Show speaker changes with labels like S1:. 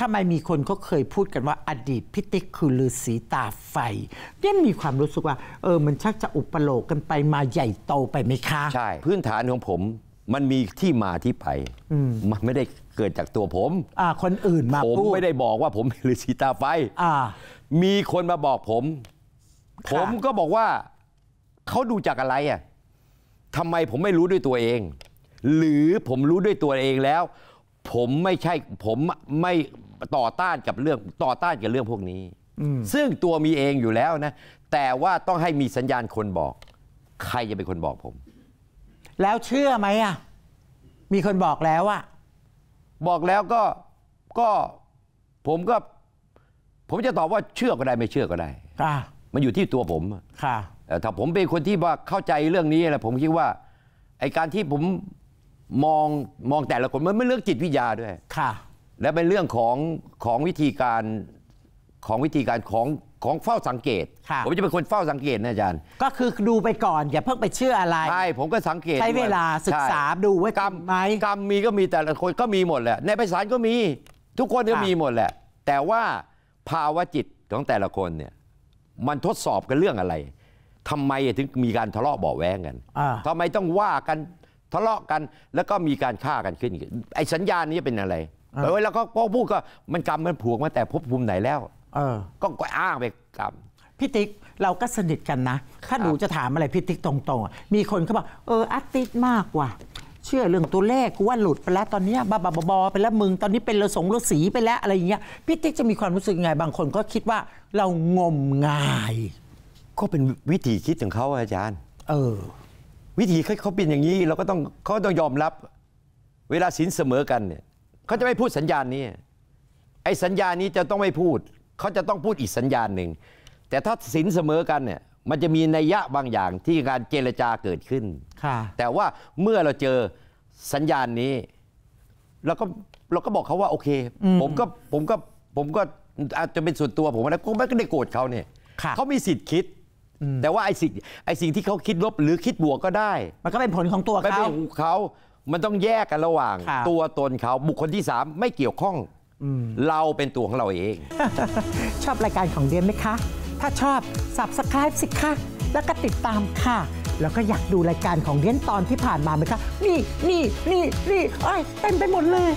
S1: ทำไมมีคนเขาเคยพูดกันว่าอดีตพิติกคือฤาษีตาไฟเนี่ยมีคว
S2: ามรู้สึกว่า เออ มันชักจะอุปโลกกันไปมาใหญ่โตไปไหมคะใช่พื้นฐานของผม มันมีที่มาที่ไปมันไม่ได้เกิดจากตัวผมคนอื่นมาผมไม่ได้บอกว่าผมฤาษีตาไฟมีคนมาบอกผม ผมก็บอกว่าเขาดูจากอะไรอ่ะทำไมผมไม่รู้ด้วยตัวเอง หรือผมรู้ด้วยตัวเองแล้ว ผมไม่ใช่ ผมไม่ต่อต้านกับเรื่องต่อต้านกับเรื่องพวกนี้ซึ่งตัวมีเองอยู่แล้วนะแต่ว่าต้องให้มีสัญญาณคนบอก ใครจะเป็นคนบอกผม แล้วเชื่อไหมอ่ะมีคนบอกแล้วอ่ะบอกแล้วก็ก็ผมก็ ผมจะตอบว่าเชื่อก็ได้ไม่เชื่อก็ได้ค่ะมันอยู่ที่ตัวผมค่ะถ้าผมเป็นคนที่ว่าเข้าใจเรื่องนี้แหละผมคิดว่าไอการที่ผมมองมองแต่ละคนมันไม่เลือกจิตวิทยาด้วยค่ะและเป็นเรื่องของของวิธีการของวิธีการของของเฝ้าสังเกตผมจะเป็นคนเฝ้าสังเกตนะอาจารย์ ก็คือดูไปก่อนอย่าเพิ่งไปเชื่ออะไรใช่ ผมก็สังเกตใช้เวลาศึกษาดูว่ากรรมไหมกรรมมีก็มีแต่ละคนก็มีหมดแหละในภาษาก็มีทุกคนก็มีหมดแหละ แต่ว่าภาวะจิตของแต่ละคนเนี่ยมันทดสอบกันเรื่องอะไร ทำไมถึงมีการทะเลาะเบาแวงกันทำไมต้องว่ากันทะเลาะกันแล้วก็มีการฆ่ากันขึ้นไอ้สัญญาณนี้เป็นอะไรเออแล้วก็พูดก็มันกรรมมันผูกมาแต่ภพภูมิไหนแล้วเออ ก็อ้างไปกรรมพี่ติ๊กเราก
S1: ็สนิทกันนะถ้าหนูจะถามอะไรพี่ติ๊กตรงๆมีคนเขาบอกเอออาร์ติสมากว่า เชื่อเรื่องตัวเลขกูว่าหลุดไปแล้วตอนนี้บ้าบอไปแล้วมึงตอนนี้เป็นเรสงฤาสีไปแล้วอะไรอย่างเงี้ยพี่ติ๊กจะมีความรู้สึกไงบางคนก็คิดว่าเรางมงาย
S2: ก็เป็นวิธีคิดของเขาอาจารย์ เออ วิธีเขาเขาเป็นอย่างนี้เราก็ต้องเขาต้องยอมรับ เวลาสินเสมอกันเนี่ยเขาจะไม่พูดสัญญาณนี้ไอ้สัญญานี้จะต้องไม่พูด เขาจะต้องพูดอีกสัญญาณหนึ่งแต่ถ้าสินเสมอกันเนี่ย มันจะมีนัยยะบางอย่างที่การเจรจาเกิดขึ้นแต่ว่าเมื่อเราเจอสัญญาณนี้ เราก็เราก็บอกเขาว่าโอเค ผมก็ผมก็ผมก็อาจจะเป็นส่วนตัวผมนะผมไม่ได้โกรธเขาเนี่ย เขามีสิทธิ์คิด แต่ว่าไอ้สิ่งไอ้สิ่งที่เขาคิดลบหรือคิดบวกก็ได้ มันก็เป็นผลของตัวเขาเป็นของเขามันต้องแยกกันระหว่างตัวตนเขาบุคคลที่สามไม่เกี่ยวข้องเราเป็นตัวของเราเอง
S1: ชอบรายการของเดียนไหมคะถ้าชอบ subscribe สิคะแล้วก็ติดตามค่ะแล้วก็อยากดูรายการของเดียนตอนที่ผ่านมาไหมคะนี่นี่นี่นี่อ้เต็มไปหมดเลย